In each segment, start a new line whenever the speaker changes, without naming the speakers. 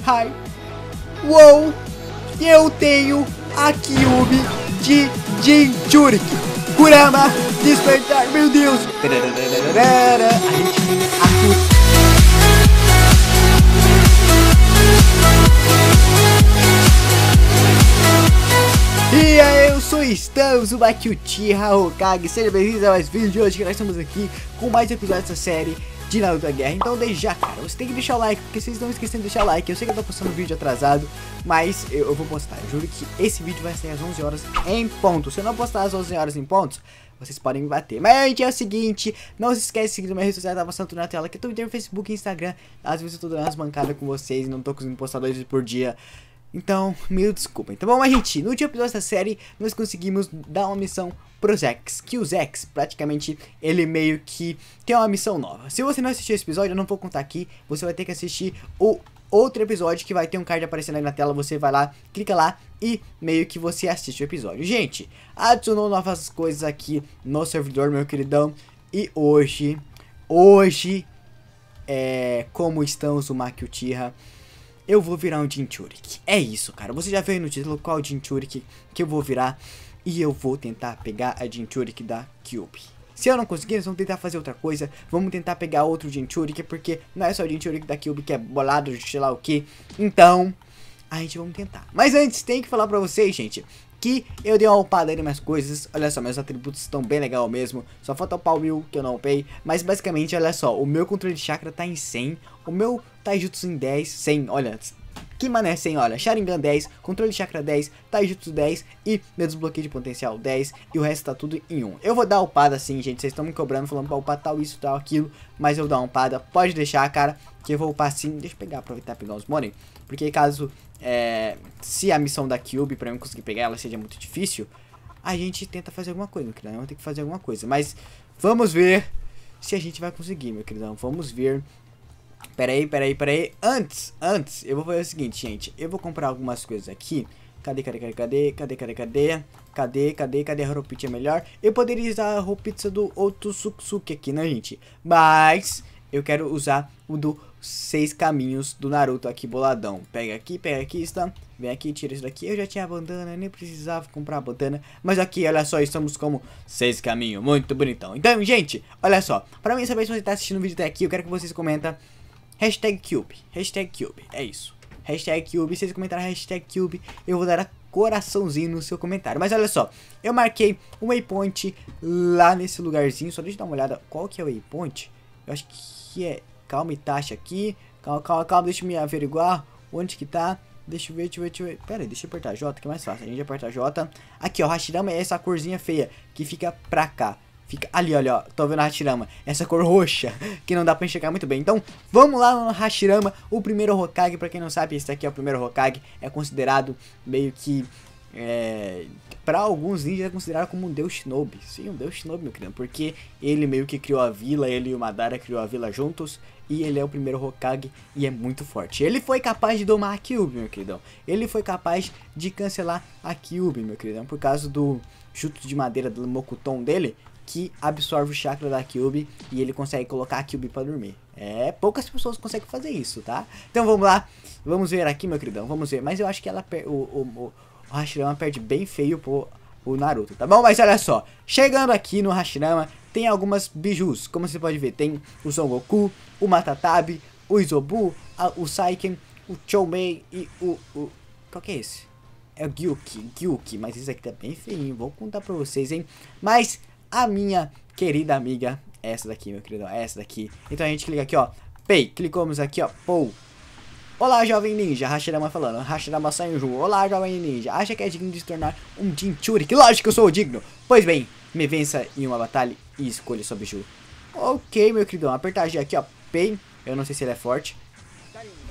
Hi. Uou! Eu tenho a Kyubi de Jinchurik. Kurama, despertar, meu Deus! E aí, eu sou Estamos, o Bakuti Hokage. Seja bem-vindo a mais vídeo de hoje que nós estamos aqui com mais episódios dessa série de Guerra. Então desde já, cara, você tem que deixar o like, porque vocês não esquecendo de deixar o like. Eu sei que eu tô postando o vídeo atrasado, mas eu, eu vou postar. Eu juro que esse vídeo vai sair às 11 horas em ponto. Se eu não postar às 11 horas em ponto, vocês podem me bater. Mas gente, é o seguinte, não se esquece de seguir minha rede social, tá passando tudo na tela, que é Twitter, Facebook e Instagram. Às vezes eu tô dando umas mancadas com vocês, e não tô conseguindo postar dois vídeos por dia. Então, mil desculpem, tá bom? Mas, gente, no último episódio dessa série, nós conseguimos dar uma missão pro X, que o X, praticamente, ele meio que tem uma missão nova. Se você não assistiu esse episódio, eu não vou contar aqui, você vai ter que assistir o outro episódio que vai ter um card aparecendo aí na tela, você vai lá, clica lá e meio que você assiste o episódio. Gente, adicionou novas coisas aqui no servidor, meu queridão, e hoje, hoje, é, como estamos o Maki e o eu vou virar um Jinchurik. É isso, cara. Você já veio no título qual Jinchurik que eu vou virar. E eu vou tentar pegar a Jinchurik da Cube. Se eu não conseguir, vamos tentar fazer outra coisa. Vamos tentar pegar outro Jinchurik, porque não é só o Jinchurik da Cube que é bolado de sei lá o que. Então, a gente vamos tentar. Mas antes, tem que falar pra vocês, gente aqui eu dei uma upada em mais coisas, olha só, meus atributos estão bem legal mesmo, só falta o pau mil que eu não upei, mas basicamente, olha só, o meu controle de chakra tá em 100, o meu taijutsu em 10, 100, olha, que mané 100, olha, Sharingan 10, controle de chakra 10, Taijutsu 10 e meu desbloqueio de potencial 10 e o resto tá tudo em 1. Eu vou dar upada sim, gente, vocês estão me cobrando falando pra upar tal isso, tal aquilo, mas eu vou dar upada, pode deixar, cara, que eu vou upar sim. Deixa eu pegar, aproveitar e pegar os money, porque caso é, se a missão da Cube, para mim conseguir pegar ela, seja muito difícil, a gente tenta fazer alguma coisa, meu queridão. tem que fazer alguma coisa. Mas vamos ver se a gente vai conseguir, meu queridão. Vamos ver. Peraí, peraí, peraí. Antes, antes, eu vou fazer o seguinte, gente. Eu vou comprar algumas coisas aqui. Cadê, cadê, cadê, cadê, cadê, cadê, cadê? Cadê, cadê, cadê a roupita é melhor? Eu poderia usar a roupinha do Otosuksuki aqui, né, gente? Mas eu quero usar o do seis caminhos do Naruto aqui boladão. Pega aqui, pega aqui, está. Vem aqui, tira isso daqui. Eu já tinha a bandana, nem precisava comprar a bandana. Mas aqui, olha só, estamos como seis caminhos. Muito bonitão. Então, gente, olha só. Pra mim saber se você está assistindo o vídeo até aqui, eu quero que vocês comentem hashtag cube. Hashtag cube, é isso. Hashtag cube. Se vocês comentaram hashtag cube, eu vou dar a coraçãozinho no seu comentário. Mas olha só, eu marquei um waypoint lá nesse lugarzinho. Só deixa eu dar uma olhada qual que é o waypoint. Eu acho que é Calma, Itachi aqui. Calma, calma, calma, deixa eu me averiguar onde que tá. Deixa eu ver, deixa eu ver, deixa eu ver. Pera aí, deixa eu apertar J, que é mais fácil. A gente aperta J. Aqui, ó, Hashirama é essa corzinha feia que fica pra cá. Fica ali, olha, ó, tô vendo a Hashirama, essa cor roxa, que não dá pra enxergar muito bem. Então, vamos lá no Hashirama, o primeiro Hokage, pra quem não sabe, esse aqui é o primeiro Hokage, é considerado meio que é, para alguns ninjas é considerado como um deus shinobi. Sim, um deus shinobi, meu querido, porque ele meio que criou a vila, ele e o Madara criou a vila juntos, e ele é o primeiro Hokage e é muito forte. Ele foi capaz de domar a Kyubi meu queridão. Ele foi capaz de cancelar a Kyubi meu queridão, por causa do jutsu de madeira do Mokuton dele, que absorve o chakra da Kyubi e ele consegue colocar a Kyubi para dormir. É, poucas pessoas conseguem fazer isso, tá? Então vamos lá, vamos ver aqui, meu queridão, vamos ver. Mas eu acho que ela, o, o, o Hashirama perde bem feio pro o Naruto, tá bom? Mas olha só, chegando aqui no Hashirama, tem algumas bijus, como você pode ver, tem o Son Goku, o Matatabe, o Izobu, a, o Saiken, o Choumei e o, o... Qual que é esse? É o Gyuki, Gyuki, mas esse aqui tá bem feinho, vou contar pra vocês, hein? Mas a minha querida amiga, essa daqui, meu querido, essa daqui. Então a gente clica aqui, ó, Pei, clicamos aqui, ó, Pou, Olá, jovem ninja, Hashirama falando, Hashirama Sanju. Olá, jovem ninja, acha que é digno de se tornar um Jinchuri? Que lógico que eu sou digno. Pois bem, me vença em uma batalha e escolha sua biju. Ok, meu queridão, apertar G aqui, ó, Pain, eu não sei se ele é forte.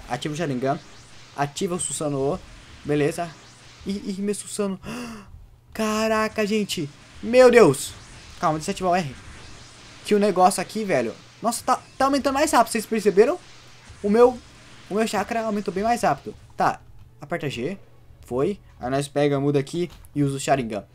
Ativa o Sharingan, ativa o Susanoo, beleza. Ih, ih, meu Susano. Caraca, gente, meu Deus. Calma, deixa eu ativar o R. Que o negócio aqui, velho, nossa, tá, tá aumentando mais rápido, vocês perceberam? O meu o meu chakra aumentou bem mais rápido. Tá, aperta G. Foi. Aí nós pega, muda aqui e usa o Sharingan.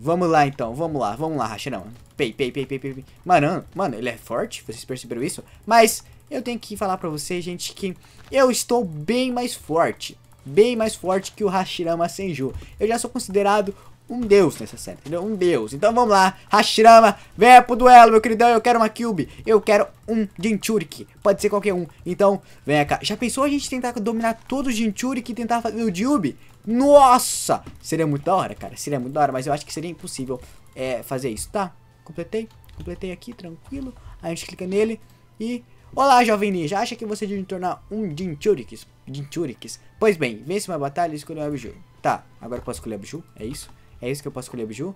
Vamos lá então, vamos lá, vamos lá, Rachirão. Pei, pei, pei, pei, pei. Mano, mano, ele é forte, vocês perceberam isso? Mas eu tenho que falar pra vocês, gente, que eu estou bem mais forte. Bem mais forte que o Hashirama Senju. Eu já sou considerado um deus nessa série, entendeu? Um deus. Então vamos lá, Hashirama, vem pro duelo, meu queridão, eu quero uma cube, eu quero um Jinchuriki, pode ser qualquer um. Então, vem cá. Já pensou a gente tentar dominar todo o Jinchuriki e tentar fazer o Jube? Nossa, seria muito da hora, cara, seria muito da hora, mas eu acho que seria impossível é, fazer isso, tá? Completei, completei aqui, tranquilo, Aí a gente clica nele e... Olá, jovem ninja, acha que você deve tornar um Jinchurikis? Jinchurikis? Pois bem, vence uma batalha e escolha um abiju. Tá, agora eu posso escolher abiju, é isso? É isso que eu posso escolher, Biju?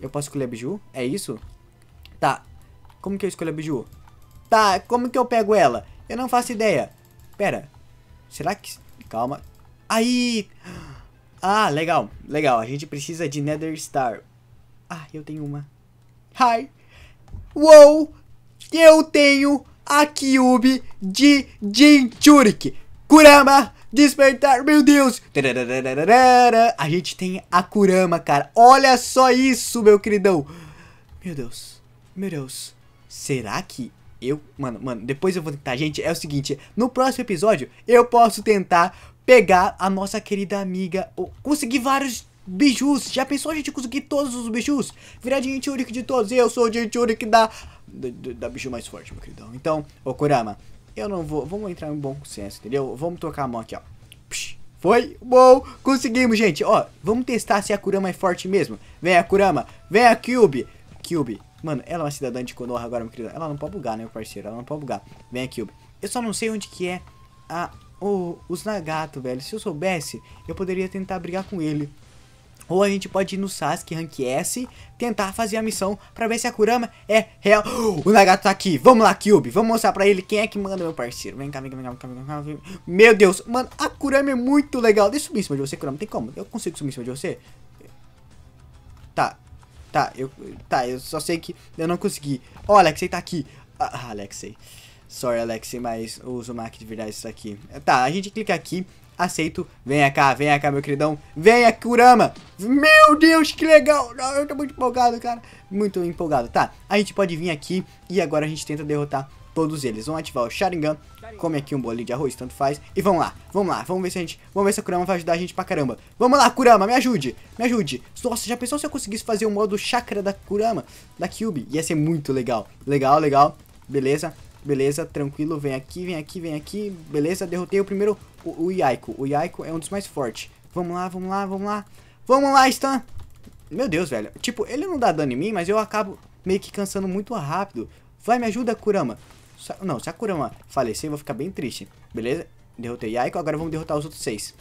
Eu posso escolher Biju? É isso? Tá. Como que eu escolho a Biju? Tá, como que eu pego ela? Eu não faço ideia. Pera. Será que... Calma. Aí! Ah, legal. Legal. A gente precisa de Nether Star. Ah, eu tenho uma. Hi! Uou! Eu tenho a Cube de Jinchuriki. Kurama, despertar, meu Deus. A gente tem a Kurama, cara. Olha só isso, meu queridão. Meu Deus, meu Deus. Será que eu... Mano, mano, depois eu vou tentar. Gente, é o seguinte. No próximo episódio, eu posso tentar pegar a nossa querida amiga. Conseguir vários bijus. Já pensou a gente conseguir todos os bijus? Virar de Jinchurik de todos. Eu sou o Jinchurik da... Da, da bicho mais forte, meu queridão. Então, ô Kurama... Eu não vou. Vamos entrar em bom consenso entendeu? Vamos tocar a mão aqui, ó. Psh, foi? bom Conseguimos, gente. Ó, vamos testar se a Kurama é forte mesmo. Vem a Kurama. Vem a Cube. Cube. Mano, ela é uma cidadã de Konoha agora, meu querido. Ela não pode bugar, né, meu parceiro? Ela não pode bugar. Vem a Cube. Eu só não sei onde que é a... O, os Nagato, velho. Se eu soubesse, eu poderia tentar brigar com ele. Ou a gente pode ir no Sasuke Rank S, tentar fazer a missão pra ver se a Kurama é real. O Nagato tá aqui, vamos lá, Kyubi, vamos mostrar pra ele quem é que manda, meu parceiro. Vem cá, vem cá, vem cá, vem cá, vem cá, vem cá. Meu Deus, mano, a Kurama é muito legal. Deixa eu subir em cima de você, Kurama, tem como? Eu consigo subir em cima de você? Tá, tá, eu, tá, eu só sei que eu não consegui. Ó, oh, Alexei tá aqui. Ah, Alexei. Sorry, Alexei, mas o Uzumaki de verdade está aqui. Tá, a gente clica aqui aceito. Venha cá, venha cá, meu queridão. Venha, Kurama. Meu Deus, que legal. Ah, eu tô muito empolgado, cara. Muito empolgado. Tá, a gente pode vir aqui e agora a gente tenta derrotar todos eles. Vamos ativar o Sharingan. Come aqui um bolinho de arroz, tanto faz. E vamos lá, vamos lá. Vamos ver se a gente... Vamos ver se a Kurama vai ajudar a gente pra caramba. Vamos lá, Kurama, me ajude. Me ajude. Nossa, já pensou se eu conseguisse fazer o modo chakra da Kurama? Da Cube? Ia ser muito legal. Legal, legal. Beleza. Beleza, tranquilo, vem aqui, vem aqui, vem aqui. Beleza, derrotei o primeiro, o, o O yaiko é um dos mais fortes. Vamos lá, vamos lá, vamos lá. Vamos lá, Stan. Meu Deus, velho. Tipo, ele não dá dano em mim, mas eu acabo meio que cansando muito rápido. Vai, me ajuda, Kurama. Sa não, se a Kurama falecer, eu vou ficar bem triste. Beleza? Derrotei Yaiko, agora vamos derrotar os outros seis.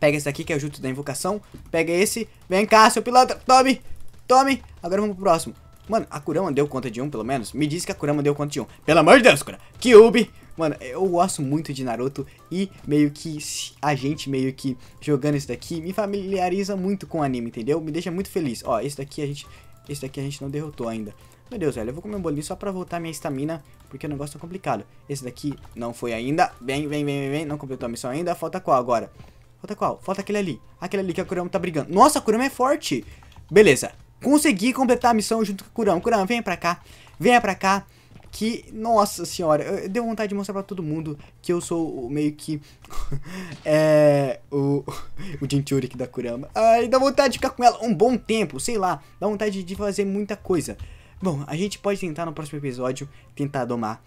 Pega esse daqui, que é o Jutsu da Invocação. Pega esse. Vem cá, seu piloto Tome! Tome! Agora vamos pro próximo. Mano, a Kurama deu conta de um, pelo menos? Me diz que a Kurama deu conta de um. Pelo amor de Deus, Kura. Kyubi. Mano, eu gosto muito de Naruto e meio que a gente meio que jogando isso daqui me familiariza muito com o anime, entendeu? Me deixa muito feliz. Ó, esse daqui a gente, esse daqui a gente não derrotou ainda. Meu Deus, velho, eu vou comer um bolinho só pra voltar minha estamina, porque o negócio tá complicado. Esse daqui não foi ainda. Vem, vem, vem, vem, não completou a missão ainda. Falta qual agora? Falta qual? Falta aquele ali. Aquele ali que a Kurama tá brigando. Nossa, a Kurama é forte. Beleza consegui completar a missão junto com o Kurama. Kurama, venha pra cá, venha pra cá. Que, nossa senhora, eu, deu vontade de mostrar pra todo mundo que eu sou meio que. é. O. O Jinchurik da Kurama. Ai, dá vontade de ficar com ela um bom tempo, sei lá. Dá vontade de fazer muita coisa. Bom, a gente pode tentar no próximo episódio tentar domar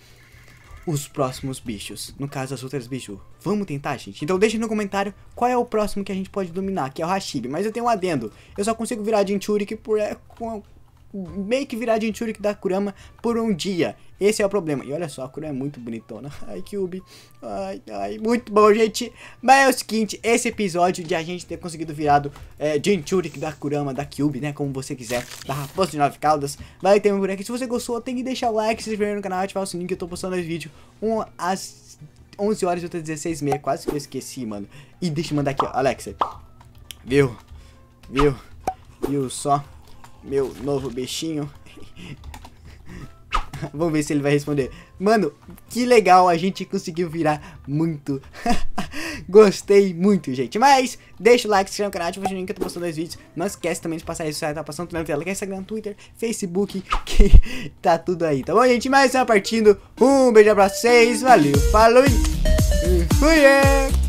os próximos bichos. No caso, as outras bichos. Vamos tentar, gente? Então deixa no comentário qual é o próximo que a gente pode dominar, que é o Hashibi. Mas eu tenho um adendo. Eu só consigo virar Jinchurik por... É, com meio que virar Jinchuriki da Kurama por um dia. Esse é o problema. E olha só, a Kurama é muito bonitona. Ai, Kyubi. Ai, ai, muito bom, gente. Mas é o seguinte, esse episódio de a gente ter conseguido virado é, Jinchuriki da Kurama, da Kyubi, né? Como você quiser, da Raposa de Nove Caldas, vai ter um por aqui. Se você gostou, tem que deixar o like, se inscrever no canal, ativar o sininho que eu tô postando esse vídeo. Um às 11 horas e outra 16 h Quase que eu esqueci, mano. E deixa eu mandar aqui, ó. Alexa. Viu? Viu? Viu só? meu novo bichinho. Vamos ver se ele vai responder. Mano, que legal, a gente conseguiu virar muito. Gostei muito, gente. Mas deixa o like, se inscreve no canal, ativa o sininho que eu tô postando os vídeos. Não esquece também de passar isso aí, tá passando na tela, que é Instagram, Twitter, Facebook, que tá tudo aí, tá bom, gente? Mas é partindo. Um beijo pra vocês, valeu, falou e fui! É!